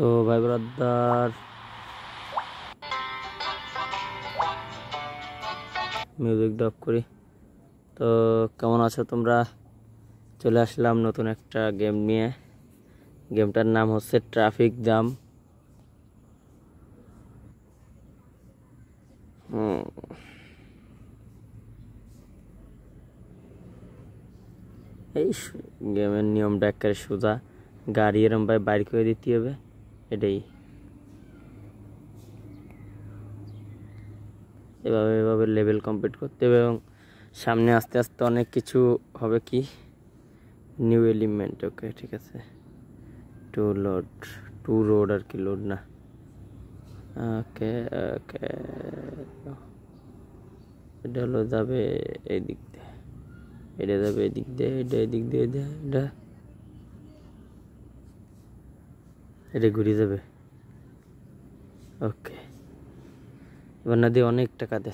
তো ভাই brother music depth করি তো কেমন আছো তোমরা চলে আসলাম নতুন একটা গেম নিয়ে গেমটার নাম হচ্ছে ট্রাফিক জাম এই গেমের নিয়ম ডাক্তারের সোজা গাড়ি এরম ভাই বাইর করে দিতে হবে এটাই এভাবে এভাবে লেভেল কমপ্লিট করতে হবে এবং সামনে আস্তে আস্তে অনেক কিছু হবে কি নিউ এলিমেন্ট ওকে ঠিক আছে টু লোড টু রোড আর কি লোড না ওকে ওকে এটা হলো যাবে এই দিক দিয়ে এটা যাবে এদিক দিয়ে এটা এদিক দিয়ে এটা रे घूरी जाए ओके नदी अनेक टिका दे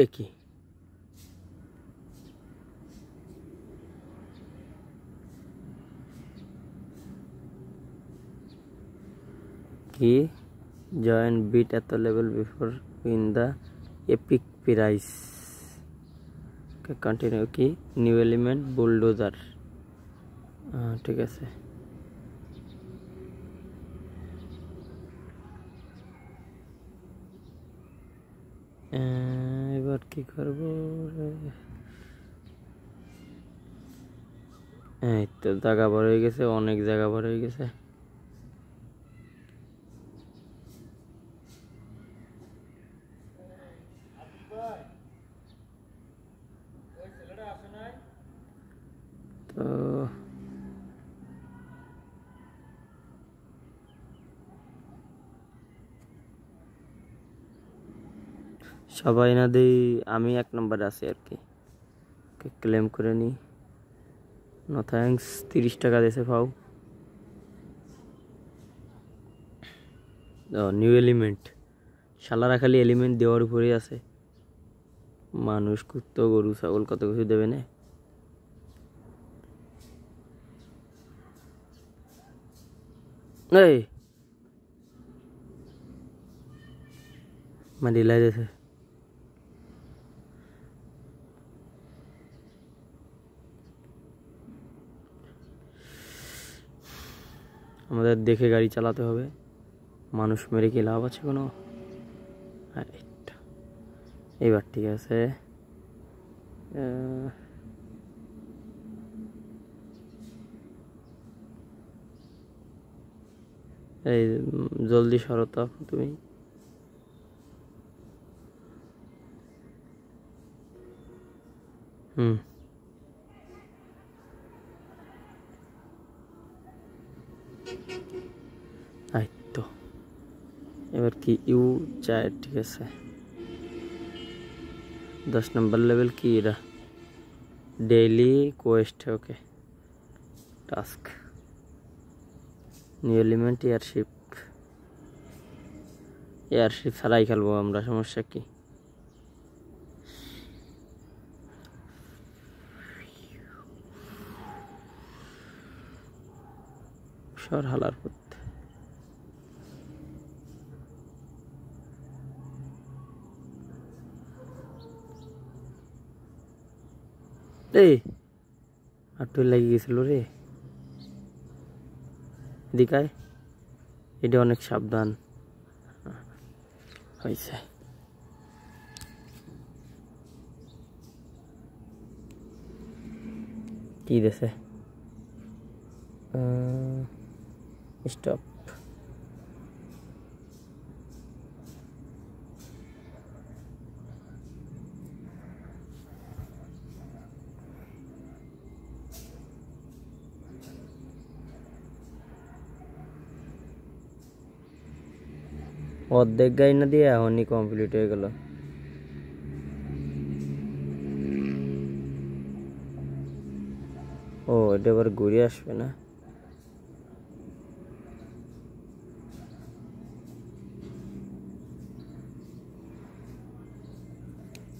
एक join bid at the level before win the epic prize okay, continue okay new element bulldozer ঠিক আছে এবার কি করব এই তো জায়গা ভরে হয়ে গেছে অনেক জায়গা ভরে হয়ে গেছে সবাই না দেই আমি এক নম্বরে আছি আর কি ক্লেম করে নি না থ্যাংকস তিরিশ টাকা দেশে পাও নিউ এলিমেন্ট শালারা খালি এলিমেন্ট দেওয়ার উপরেই আছে মানুষ কুত্ত গরু ছাগল কত কিছু দেবে না એ માં আমাদের দেখে গাড়ি চালাতে হবে মানুষ মেরে কি লাভ আছে কোনো এইবার ঠিক আছে এই জলদি সরতা তুমি হুম তো এবার কি ইউ চায় ঠিক আছে দশ নম্বর লেভেল কি এটা daily quest okay task new element airship airship ছাড়াই খেলবো আমরা সমস্যা কি সর হালার করতে এই আটু গেছিল রে দিকায় এটা অনেক সাবধান হয়েছে কি দেশে স্টপ অর্ধেক গাই না দিয়ে এখনই কমপ্লিট হয়ে গেল ও এটা আবার ঘুরে আসবে না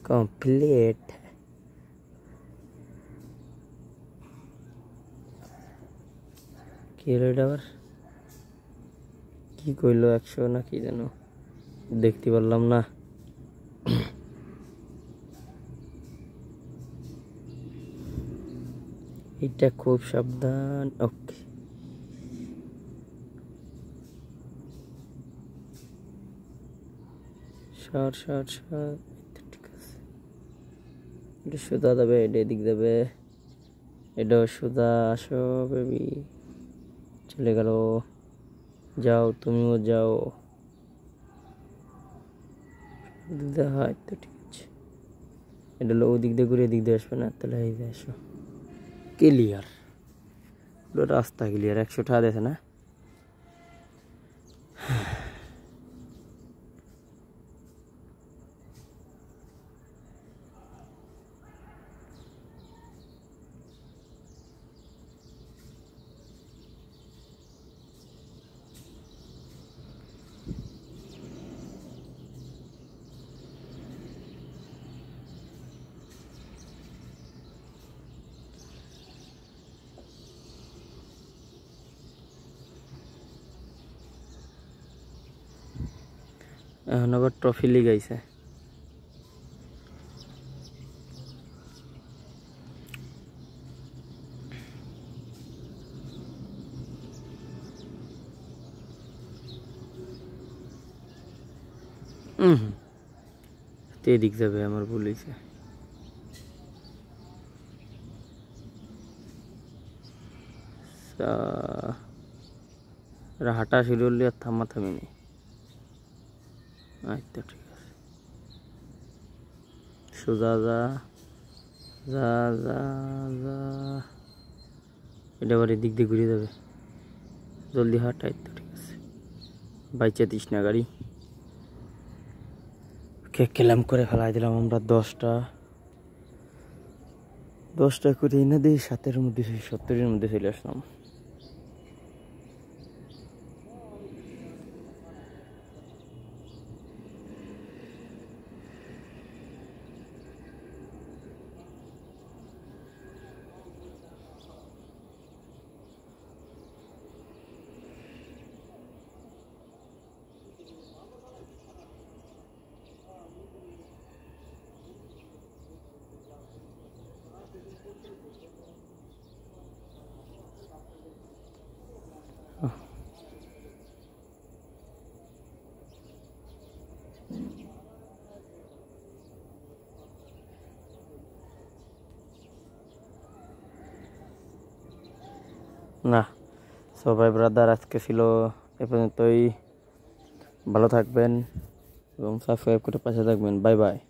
কমপ্লিট কি হলো এটা কি কইল একশো না কি যেন দেখতে পারলাম না এটা খুব সাবধান ওকে সার সার সার ঠিক আছে এটা সুদা দেবে এটা এদিক দেবে এটা সুদা আসো বেবি চলে গেল যাও তুমিও যাও হয় তো ঠিক আছে এটা ওদিক দিয়ে ঘুরে এদিক দিয়ে আসবে না তাহলে এই দিয়ে আসো ক্লিয়ার রাস্তা ক্লিয়ার একশো টাকা দিয়েছে না এহনগর ট্রফি লিগ আছে দিক যাবে আমার বলেছে রাহাটা শিরুল্লি আর থামা থামিনি আচ্ছা ঠিক আছে সোজা যা যা যা যা এটা আবার এদিক দিয়ে ঘুরে যাবে জলদি হাট আচ্ছা ঠিক আছে বাইচা দিস না গাড়ি ক্যালাম করে ফেলাই দিলাম আমরা দশটা দশটা করে এনে দিয়ে সাতের মধ্যে সত্তরের মধ্যে চলে আসলাম না সো ভাই ব্রাদার আজকে ছিল এ পর্যন্তই ভালো থাকবেন এবং সাবস্ক্রাইব করে পাশে থাকবেন বাই বাই